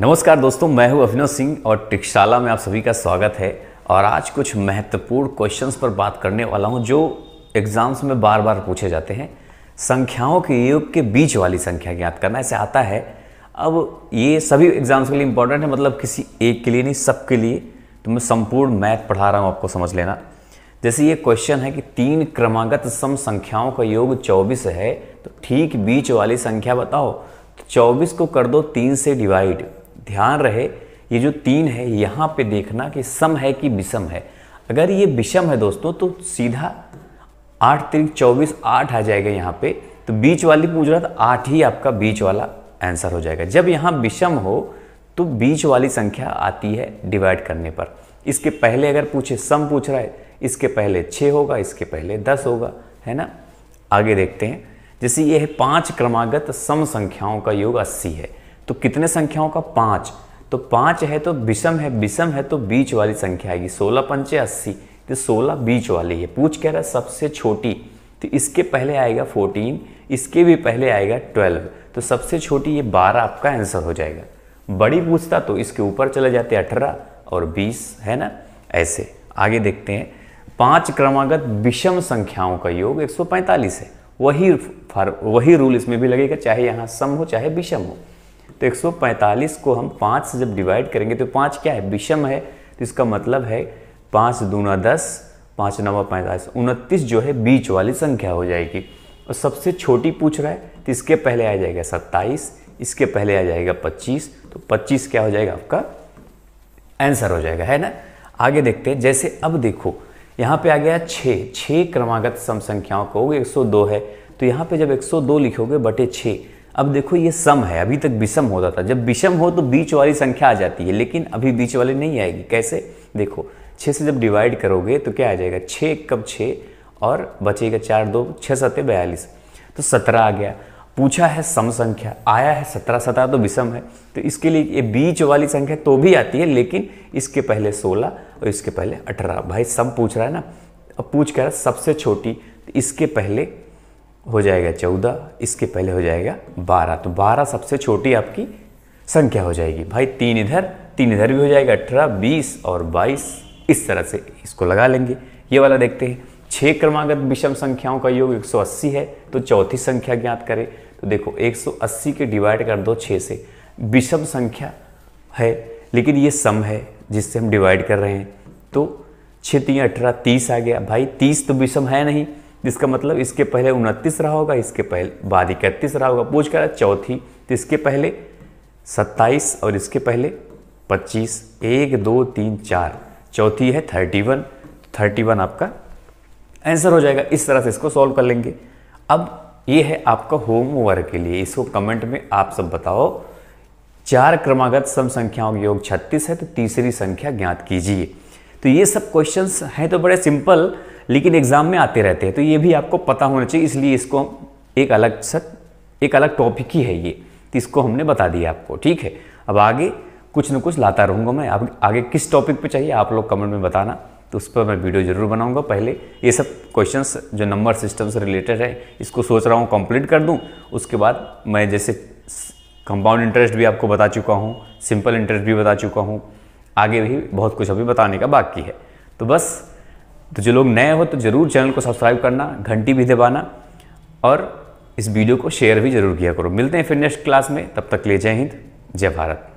नमस्कार दोस्तों मैं हूं अभिनव सिंह और टिकशाला में आप सभी का स्वागत है और आज कुछ महत्वपूर्ण क्वेश्चंस पर बात करने वाला हूं जो एग्ज़ाम्स में बार बार पूछे जाते हैं संख्याओं के योग के बीच वाली संख्या ज्ञात करना ऐसे आता है अब ये सभी एग्ज़ाम्स के लिए इंपॉर्टेंट है मतलब किसी एक के लिए नहीं सबके लिए तो मैं संपूर्ण मैथ पढ़ा रहा हूँ आपको समझ लेना जैसे ये क्वेश्चन है कि तीन क्रमागत सम संख्याओं का योग 24 है तो ठीक बीच वाली संख्या बताओ तो 24 को कर दो तीन से डिवाइड ध्यान रहे ये जो तीन है यहाँ पे देखना कि सम है कि विषम है अगर ये विषम है दोस्तों तो सीधा आठ तीन चौबीस आठ आ जाएगा यहाँ पे तो बीच वाली पूछ रहा था आठ ही आपका बीच वाला आंसर हो जाएगा जब यहाँ विषम हो तो बीच वाली संख्या आती है डिवाइड करने पर इसके पहले अगर पूछे सम पूछ रहा है इसके पहले छः होगा इसके पहले दस होगा है ना आगे देखते हैं जैसे ये है पाँच क्रमागत सम संख्याओं का योग अस्सी है तो कितने संख्याओं का पांच तो पांच है तो विषम है विषम है तो बीच वाली संख्या आएगी सोलह पंचे अस्सी तो सोलह बीच वाली है पूछ कह रहा है सबसे छोटी तो इसके पहले आएगा फोर्टीन इसके भी पहले आएगा ट्वेल्व तो सबसे छोटी ये बारह आपका आंसर हो जाएगा बड़ी पूछता तो इसके ऊपर चले जाते अठारह और बीस है ना ऐसे आगे देखते हैं पांच क्रमागत विषम संख्याओं का योग 145 है वही फर वही रूल इसमें भी लगेगा चाहे यहाँ सम हो चाहे विषम हो तो 145 को हम 5 से जब डिवाइड करेंगे तो 5 क्या है विषम है तो इसका मतलब है 5 दूना दस पाँच नवा पैंतालीस उनतीस जो है बीच वाली संख्या हो जाएगी और सबसे छोटी पूछ रहा है तो इसके पहले आ जाएगा सत्ताईस इसके पहले आ जाएगा पच्चीस तो पच्चीस क्या हो जाएगा आपका आंसर हो जाएगा है ना आगे देखते हैं जैसे अब देखो यहाँ पे आ गया छः छः क्रमागत सम संख्याओं को 102 है तो यहाँ पे जब 102 लिखोगे बटे छः अब देखो ये सम है अभी तक विषम होता था जब विषम हो तो बीच वाली संख्या आ जाती है लेकिन अभी बीच वाली नहीं आएगी कैसे देखो छः से जब डिवाइड करोगे तो क्या आ जाएगा छः कब छः और बचेगा चार दो छः सत्य बयालीस तो सत्रह आ गया पूछा है सम संख्या आया है सत्रह सत्रह तो विषम है तो इसके लिए ये बीच वाली संख्या तो भी आती है लेकिन इसके पहले सोलह और इसके पहले अठारह भाई सम पूछ रहा है ना अब पूछ कर सबसे छोटी तो इसके पहले हो जाएगा चौदह इसके पहले हो जाएगा बारह तो बारह सबसे छोटी आपकी संख्या हो जाएगी भाई तीन इधर तीन इधर भी हो जाएगा अठारह बीस और बाईस इस तरह से इसको लगा लेंगे ये वाला देखते हैं छः क्रमागत विषम संख्याओं का योग 180 है तो चौथी संख्या ज्ञात करें तो देखो 180 के डिवाइड कर दो छः से विषम संख्या है लेकिन ये सम है जिससे हम डिवाइड कर रहे हैं तो छः तीन अठारह तीस आ गया भाई तीस तो विषम है नहीं जिसका मतलब इसके पहले उनतीस रहा होगा इसके पहले बाद इकतीस रहा होगा पूछ कर चौथी तो इसके पहले सत्ताईस और इसके पहले पच्चीस एक दो तीन चार चौथी है थर्टी वन थर्टी वन आपका आंसर हो जाएगा इस तरह से इसको सॉल्व कर लेंगे अब ये है आपका होमवर्क के लिए इसको कमेंट में आप सब बताओ चार क्रमागत सम संख्याओं योग 36 है तो तीसरी संख्या ज्ञात कीजिए तो ये सब क्वेश्चंस हैं तो बड़े सिंपल लेकिन एग्ज़ाम में आते रहते हैं तो ये भी आपको पता होना चाहिए इसलिए इसको एक अलग सर एक अलग टॉपिक ही है ये तो इसको हमने बता दिया आपको ठीक है अब आगे कुछ ना कुछ लाता रहूँगा मैं आप आगे किस टॉपिक पे चाहिए आप लोग कमेंट में बताना तो उस पर मैं वीडियो ज़रूर बनाऊंगा पहले ये सब क्वेश्चंस जो नंबर सिस्टम से रिलेटेड है इसको सोच रहा हूँ कंप्लीट कर दूँ उसके बाद मैं जैसे कंपाउंड इंटरेस्ट भी आपको बता चुका हूँ सिंपल इंटरेस्ट भी बता चुका हूँ आगे भी बहुत कुछ अभी बताने का बाकी है तो बस तो जो लोग नए हो तो ज़रूर चैनल को सब्सक्राइब करना घंटी भी दबाना और इस वीडियो को शेयर भी ज़रूर किया करो मिलते हैं फिर नेक्स्ट क्लास में तब तक ले जय हिंद जय भारत